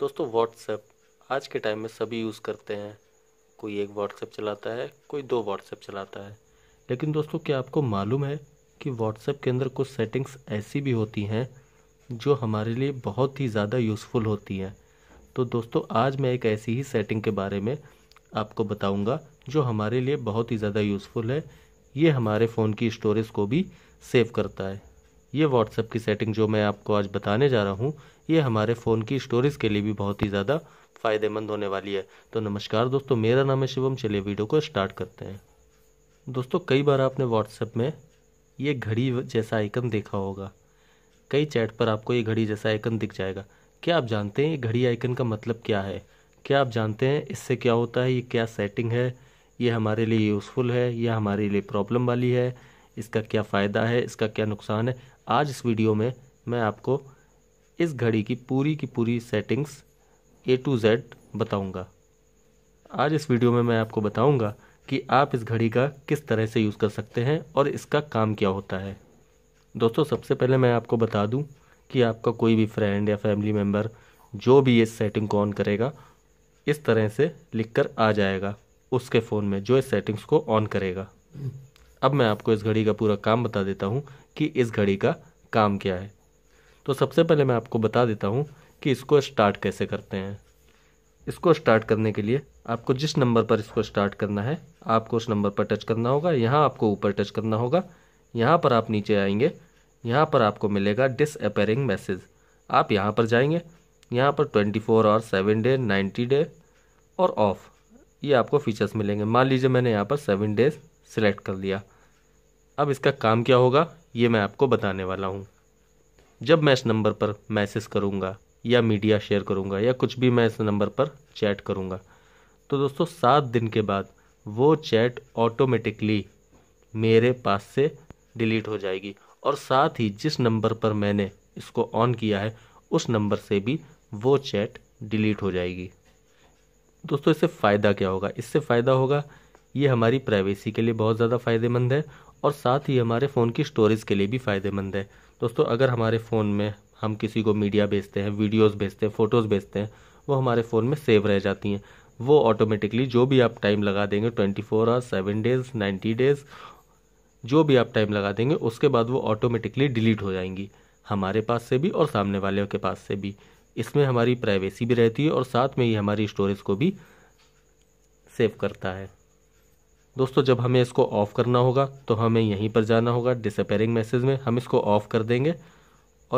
दोस्तों व्हाट्सएप आज के टाइम में सभी यूज़ करते हैं कोई एक व्हाट्सएप चलाता है कोई दो व्हाट्सएप चलाता है लेकिन दोस्तों क्या आपको मालूम है कि व्हाट्सएप के अंदर कुछ सेटिंग्स ऐसी भी होती हैं जो हमारे लिए बहुत ही ज़्यादा यूज़फुल होती हैं तो दोस्तों आज मैं एक ऐसी ही सेटिंग के बारे में आपको बताऊँगा जो हमारे लिए बहुत ही ज़्यादा यूज़फुल है ये हमारे फ़ोन की स्टोरेज को भी सेव करता है ये व्हाट्सएप की सेटिंग जो मैं आपको आज बताने जा रहा हूँ ये हमारे फ़ोन की स्टोरेज के लिए भी बहुत ही ज़्यादा फ़ायदेमंद होने वाली है तो नमस्कार दोस्तों मेरा नाम है शिवम चलिए वीडियो को स्टार्ट करते हैं दोस्तों कई बार आपने व्हाट्सएप में ये घड़ी जैसा आइकन देखा होगा कई चैट पर आपको ये घड़ी जैसा आइकन दिख जाएगा क्या आप जानते हैं ये घड़ी आइकन का मतलब क्या है क्या आप जानते हैं इससे क्या होता है ये क्या सेटिंग है ये हमारे लिए यूज़फुल है या हमारे लिए प्रॉब्लम वाली है इसका क्या फ़ायदा है इसका क्या नुकसान है आज इस वीडियो में मैं आपको इस घड़ी की पूरी की पूरी सेटिंग्स ए टू जेड बताऊंगा आज इस वीडियो में मैं आपको बताऊंगा कि आप इस घड़ी का किस तरह से यूज़ कर सकते हैं और इसका काम क्या होता है दोस्तों सबसे पहले मैं आपको बता दूं कि आपका कोई भी फ्रेंड या फैमिली मेम्बर जो भी इस सेटिंग को ऑन करेगा इस तरह से लिख कर आ जाएगा उसके फ़ोन में जो इस सेटिंग्स को ऑन करेगा अब मैं आपको इस घड़ी का पूरा काम बता देता हूँ कि इस घड़ी का काम क्या है तो सबसे पहले मैं आपको बता देता हूँ कि इसको स्टार्ट कैसे करते हैं इसको स्टार्ट करने के लिए आपको जिस नंबर पर इसको स्टार्ट करना है आपको उस नंबर पर टच करना होगा यहाँ आपको ऊपर टच करना होगा यहाँ पर आप नीचे आएंगे यहाँ पर आपको मिलेगा डिसअपेयरिंग मैसेज आप यहाँ पर जाएंगे यहाँ पर twenty four hour seven day ninety day और ऑफ ये आपको फीचर्स मिलेंगे मान लीजिए मैंने यहाँ पर सेवन डेज सिलेक्ट कर लिया अब इसका काम क्या होगा ये मैं आपको बताने वाला हूँ जब मैं इस नंबर पर मैसेज करूँगा या मीडिया शेयर करूँगा या कुछ भी मैं इस नंबर पर चैट करूँगा तो दोस्तों सात दिन के बाद वो चैट ऑटोमेटिकली मेरे पास से डिलीट हो जाएगी और साथ ही जिस नंबर पर मैंने इसको ऑन किया है उस नंबर से भी वो चैट डिलीट हो जाएगी दोस्तों इससे फ़ायदा क्या होगा इससे फ़ायदा होगा ये हमारी प्राइवेसी के लिए बहुत ज़्यादा फ़ायदेमंद है और साथ ही हमारे फ़ोन की स्टोरेज के लिए भी फ़ायदेमंद है दोस्तों अगर हमारे फ़ोन में हम किसी को मीडिया भेजते हैं वीडियोस भेजते हैं फ़ोटोज़ भेजते हैं वो हमारे फ़ोन में सेव रह जाती हैं वो ऑटोमेटिकली जो भी आप टाइम लगा देंगे twenty four hours seven days ninety days जो भी आप टाइम लगा देंगे उसके बाद वो ऑटोमेटिकली डिलीट हो जाएंगी हमारे पास से भी और सामने वाले के पास से भी इसमें हमारी प्राइवेसी भी रहती है और साथ में ये हमारी स्टोरेज को भी सेव करता है दोस्तों जब हमें इसको ऑफ़ करना होगा तो हमें यहीं पर जाना होगा डिसअपेयरिंग मैसेज में हम इसको ऑफ़ कर देंगे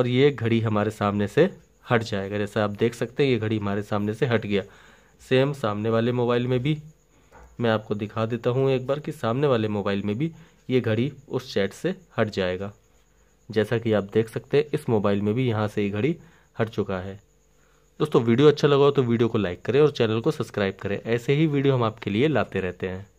और ये घड़ी हमारे सामने से हट जाएगा जैसे आप देख सकते हैं ये घड़ी हमारे सामने से हट गया सेम सामने वाले मोबाइल में भी मैं आपको दिखा देता हूँ एक बार कि सामने वाले मोबाइल में भी ये घड़ी उस चैट से हट जाएगा जैसा कि आप देख सकते हैं इस मोबाइल में भी यहाँ से ये घड़ी हट चुका है दोस्तों वीडियो अच्छा लगा हो तो वीडियो को लाइक करें और चैनल को सब्सक्राइब करें ऐसे ही वीडियो हम आपके लिए लाते रहते हैं